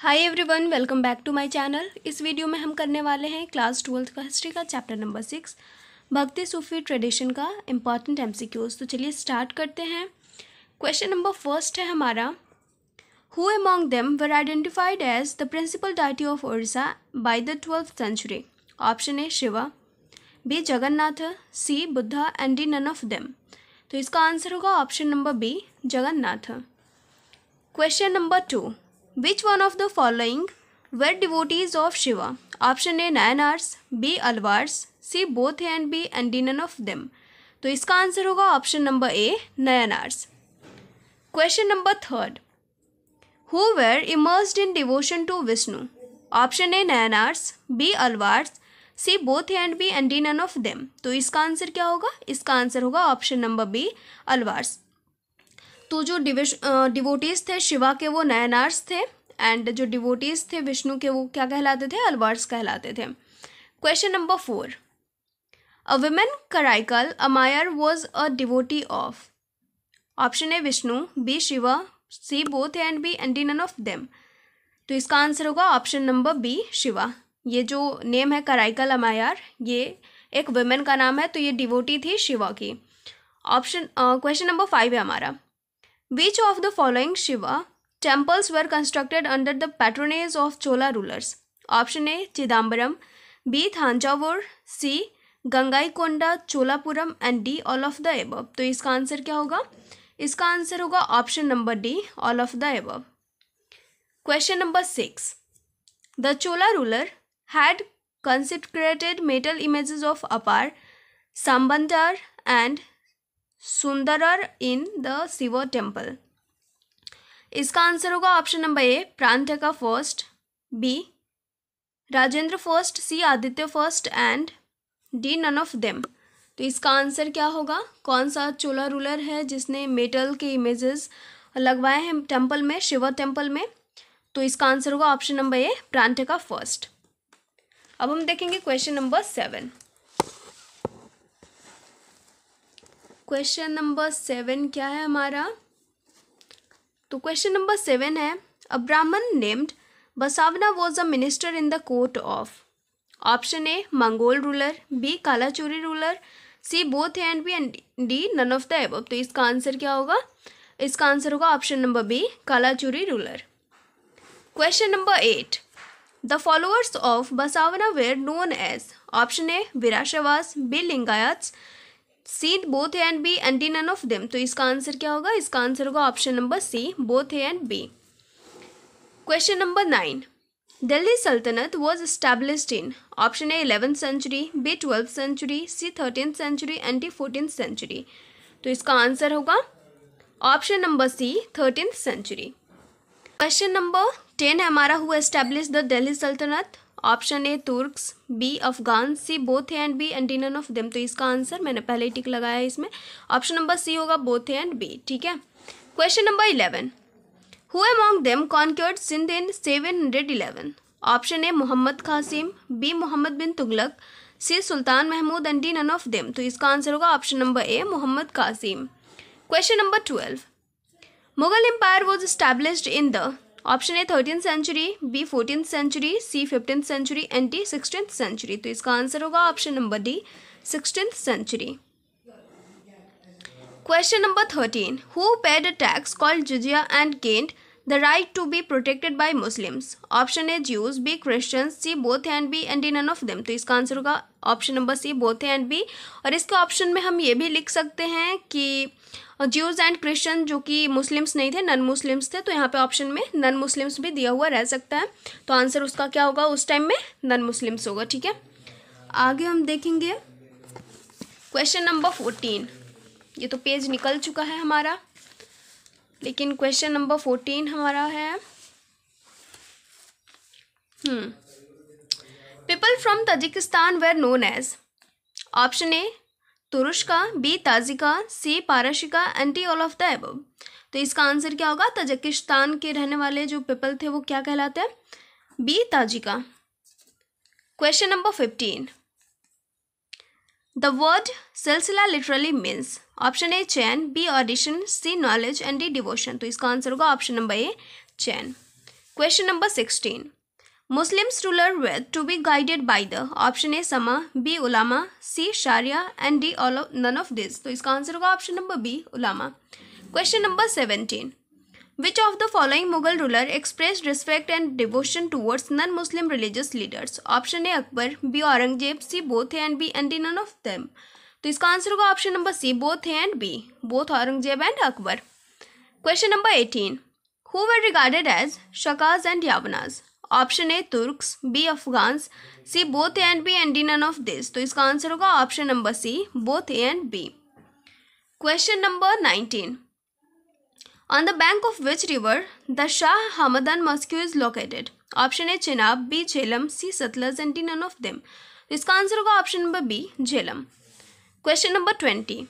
Hi everyone welcome back to my channel इस video में हम करने वाले हैं क्लास ट्वेल्थ का हिस्ट्री का chapter number six Bhakti Sufi tradition का इम्पॉर्टेंट क्यूज तो चलिए स्टार्ट करते हैं क्वेश्चन नंबर फर्स्ट है हमारा who among them were identified as the principal deity of Odisha by the twelfth century option A Shiva B Jagannath C Buddha and D none of them तो इसका answer होगा option number B Jagannath question number two which one of the following were devotees of Shiva option A Nayanars, B Alvars C both and B B of D तो इसका answer होगा option number A नयनार्स question number third who were immersed in devotion to Vishnu option A Nayanars B Alvars C both and B and D none of them तो इसका answer क्या होगा इसका answer होगा option number B Alvars तो जो डिविश डिवोटीज थे शिवा के वो नयनार्स थे एंड जो डिवोटीज थे विष्णु के वो क्या कहलाते थे अलवर्स कहलाते थे question number four a women Karaikal Ammaiyar was a devotee of option A Vishnu B Shiva C both and B and none of them तो इसका आंसर होगा ऑप्शन नंबर बी शिवा ये जो नेम है कराइकल अमायार ये एक वुमेन का नाम है तो ये डिवोटी थी शिवा की ऑप्शन क्वेश्चन नंबर फाइव है हमारा Which of the following Shiva temples were constructed under the patronage of Chola rulers? Option A Chidambaram, B Thanjavur, C Gangai Konda, and D all of the above तो इसका answer क्या होगा इसका answer होगा option number D all of the above question number six the Chola consecrated metal images of Apar, Sambantar and Sundarar in the Shiva temple इसका answer होगा option number A Parantaka first B Rajendra first C Aditya first and D none of them तो इसका answer क्या होगा कौन सा चोला ruler है जिसने मेटल के इमेजेस लगवाए हैं टेम्पल में शिवा टेम्पल में तो इसका आंसर होगा option number A Parantaka first अब हम देखेंगे question number seven question number seven क्या है हमारा तो क्वेश्चन नंबर सेवन है a Brahmin named Basavanna was a minister in the court of option A Mongol ruler B Kalachuri ruler C both and B and D none of the above तो इसका answer क्या होगा इसका आंसर होगा option number B Kalachuri ruler question number eight the followers of Basavanna were known as option A Virashaivas B Lingayats C both A and B and none of them तो इसका answer क्या होगा इसका आंसर होगा option number C both A and B question number nine Delhi Sultanate was established in option A eleventh century B twelfth century C thirteen century and D fourteen century तो इसका answer होगा option number C thirteen century question number ten हमारा हुआ establish the Delhi Sultanate option A Turk B Afghan C both and B and of them तो इसका answer मैंने पहले ही टिक लगाया है इसमें ऑप्शन नंबर सी होगा बोथ एंड बी ठीक है question number eleven who among them conquered Sindh in seven hundred eleven option A Mohammad Qasim B Mohammad bin Tughlaq C Sultan Mahmud and D none of them तो इसका आंसर होगा option number A Mohammad Qasim question number twelve Mughal empire was established in the option A thirteen century B fourteen century C fifteen century and D sixteen century तो इसका answer होगा option number D sixteen century question number thirteen who paid a tax called jizya and gained the right to be protected by Muslims option A Jews B Christians C both and B and none of them तो इसका answer होगा option number C both and B और इसके option में हम ये भी लिख सकते हैं कि और ज्यूज एंड क्रिश्चन जो कि मुस्लिम्स नहीं थे नन मुस्लिम्स थे तो यहाँ पे ऑप्शन में नन मुस्लिम्स भी दिया हुआ रह सकता है तो आंसर उसका क्या होगा उस टाइम में नन मुस्लिम्स होगा ठीक है आगे हम देखेंगे क्वेश्चन नंबर फोर्टीन ये तो पेज निकल चुका है हमारा लेकिन क्वेश्चन नंबर फोर्टीन हमारा है people from Tajikistan were known as option A Turushka B Tajika C Parshika and D all of the above तो इसका आंसर क्या होगा तजकिस्तान के रहने वाले जो पीपल थे वो क्या कहलाते हैं B Tajika question number fifteen the word silsila literally means option A chain B audition C knowledge and D devotion तो इसका आंसर होगा option number A chain question number sixteen Muslims ruler with to be guided by the option A sama B ulama C sharia and D all of none of this So, इसका answer होगा option number B ulama. Question number seventeen: Which of the following Mughal ruler expressed respect and devotion towards non-Muslim religious leaders? Option A Akbar, B Aurangzeb, C both A and B and D none of them. तो इसका answer होगा option number C both A and B, both Aurangzeb and Akbar. Question number eighteen: Who were regarded as shakas and yavana's? Option A Turks B Afghans C both A and B and D none of this तो इसका answer होगा option number C both A and B question number nineteen on the bank of which river the Shah Hamadan mosque is located option A Chenab B Jhelum C Sutlej and D none of इसका answer होगा option number B Jhelum question number twenty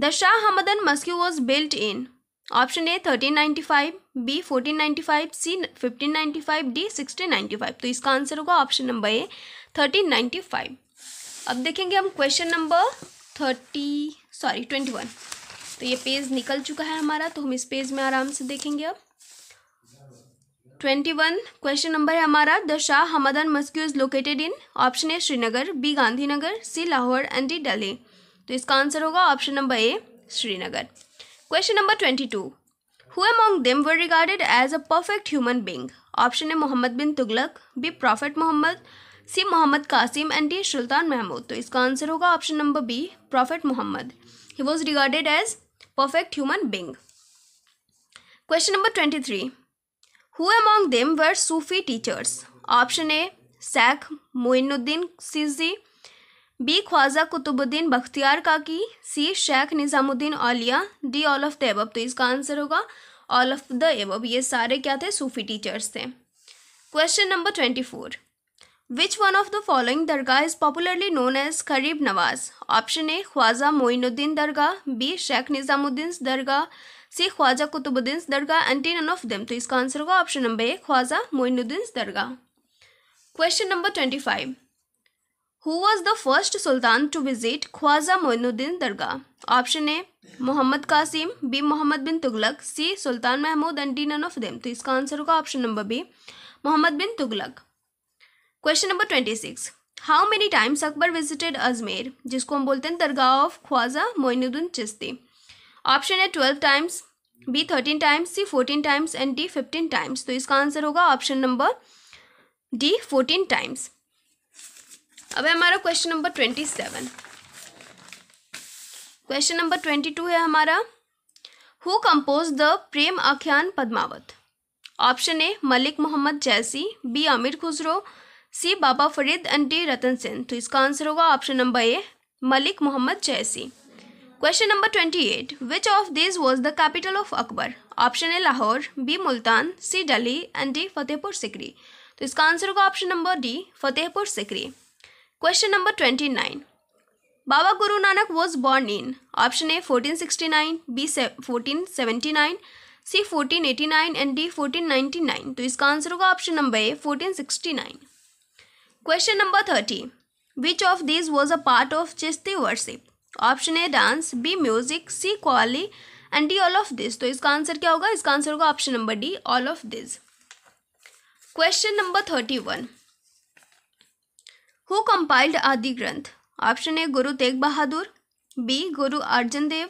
the Shah Hamadan मस्क्यू was built in option A thirteen ninety five B fourteen ninety five C fifteen ninety five D sixteen ninety five तो इसका answer होगा option number A thirteen ninety five अब देखेंगे हम question number thirty sorry twenty one तो ये page निकल चुका है हमारा तो हम इस पेज में आराम से देखेंगे अब ट्वेंटी वन क्वेश्चन नंबर है हमारा the Shah Hamadan mosque is located in option A Srinagar B Gandhinagar C Lahore and D Delhi तो इसका आंसर होगा option number A Srinagar question number twenty two who among them were regarded as a perfect human being option A Mohammad bin Tughlaq B prophet Mohammad C Mohammad Qasim and D Sultan Mahmud तो इसका answer होगा option number B prophet Mohammad he was regarded as perfect human being question number twenty three who among them were Sufi teachers option A Shaikh Moinuddin Sijzi B Khwaja Qutbuddin Bakhtiyar Kaki C Sheikh Nizamuddin Auliya D all of the above तो इसका answer होगा all of the एबब ये सारे क्या थे Sufi teachers थे question number twenty four which one of the following dargah is popularly known as Gharib Nawaz option A Khwaja Moinuddin dargah B Sheikh Nizamuddin dargah C Khwaja Qutbuddin dargah and D none of them तो इसका आंसर होगा option number A Khwaja Moinuddin dargah question number twenty five who was the first Sultan to visit Khwaja Moinuddin dargah option A Mohammad Qasim B Mohammad bin Tughlaq C Sultan Mahmud and D none of them तो इसका answer होगा option number B Mohammad bin Tughlaq question number twenty six how many times Akbar visited Ajmer जिसको हम बोलते हैं dargah of Khwaja Moinuddin Chishti option A twelve times B thirteen times C fourteen times and D fifteen times तो इसका answer होगा option number D fourteen times अब है हमारा question number twenty seven question number twenty two है हमारा who compose the Prem Akhyan Padmavat option A Malik Mohammad Jayasi B Amir Khusro C Baba Farid and D Ratan Sen तो इसका आंसर होगा option number A Malik Mohammad Jayasi question number twenty eight which of this was the capital of Akbar option A Lahore B Multan C Delhi and D Fatehpur Sikri तो इसका answer होगा option number D Fatehpur Sikri question number twenty nine Baba Guru Nanak was born in option A fourteen sixty nine B fourteen seventy nine C fourteen eighty nine and D fourteen ninety nine तो इसका answer होगा option number A fourteen sixty nine question number thirty which of this was a part of Chishti worship option A dance B music C qawwali and D all of this तो इसका answer क्या होगा इसका answer होगा option number D all of this question number thirty one who compiled Adi Granth option A गुरु तेग बहादुर B गुरु अर्जन देव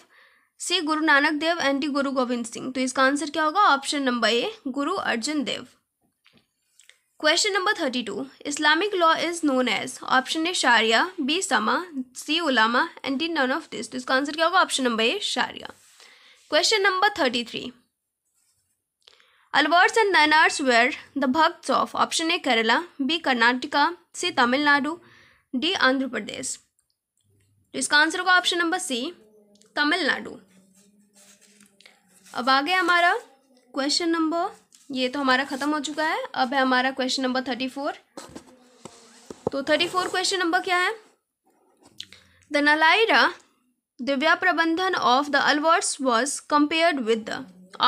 सी गुरु नानक देव and D गुरु गोविंद सिंह तो इसका आंसर क्या होगा option number A Guru Arjan Dev question number thirty two Islamic law is known as option A Sharia B Sama C Ulama and D none of this तो इसका आंसर क्या होगा option number A Sharia question number thirty three Alvars and Nayanars were the bhakts of option A Kerala B Karnataka C Tamil Nadu D Andhra Pradesh तो इसका answer होगा option number सी तमिलनाडु अब आगे हमारा क्वेश्चन नंबर ये तो हमारा ख़त्म हो चुका है अब है हमारा क्वेश्चन नंबर थर्टी फोर तो थर्टी फोर क्वेश्चन नंबर क्या है the Nalayira Divya Prabandham of the Alvars was compared with the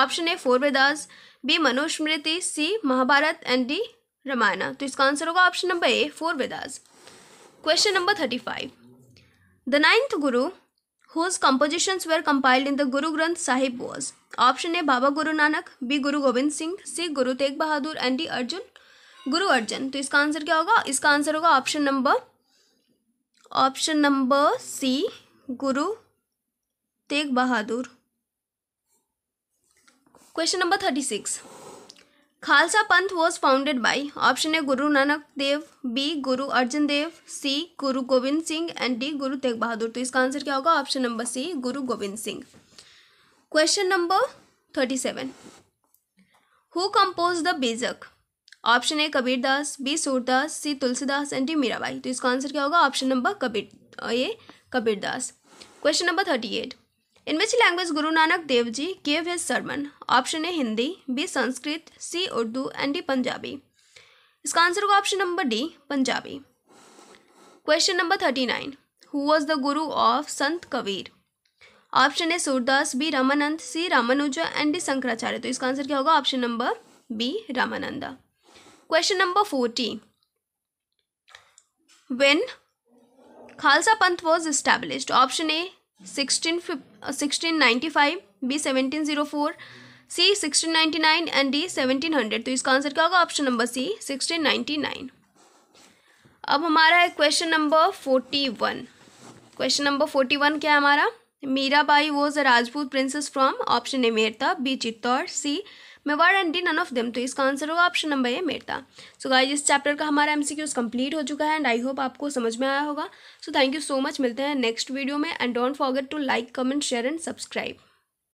option A four Vedas B Manusmriti C Mahabharata and D Ramayana तो इसका आंसर होगा option number A four Vedas question number thirty five the ninth Guru whose compositions were compiled in the Guru Granth Sahib was option A Baba Guru Nanak B गुरु Gobind Singh C Guru Tegh Bahadur and D Arjun Guru Arjun तो इसका answer क्या होगा इसका answer होगा option number option number C Guru Tegh Bahadur question number thirty six Khalsa Panth was founded by option है गुरु नानक देव B गुरु अर्जन देव सी गुरु गोविंद सिंह एंड डी गुरु तेग बहादुर तो इसका आंसर क्या होगा option number C Guru Gobind Singh question number thirty seven who compose the Bijak option A Kabir Das B Surdas C Tulsidas and D Mirabai तो इसका आंसर क्या होगा ऑप्शन नंबर कबीर ये Kabirdas question number thirty eight in which language Guru Nanak Dev ji gave his sermon? Option A Hindi B Sanskrit C Urdu and D Punjabi इसका answer होगा option number D Punjabi question number thirty nine who was the Guru of Sant Kabir option A Surdas B Ramanand C Ramanuja and D Shankaracharya तो इसका answer क्या होगा option number B Ramanand question number forty when Khalsa Panth was established option A sixteen 1695 ninety five B seventeen zero four C sixteen nine and D seventeen hundred तो इसका answer क्या होगा option number C sixteen nine अब हमारा है question number forty one question number forty one क्या है हमारा Mirabai was a Rajput princess from option A Merta B Chittor C Mewar and D none of them तो इसका आंसर होगा option number A Merta so guys इस चैप्टर का हमारा एमसीक्यूज कंप्लीट हो चुका है एंड आई होप आपको समझ में आया होगा so thank you so much मिलते हैं नेक्स्ट वीडियो में and don't forget to like comment share and subscribe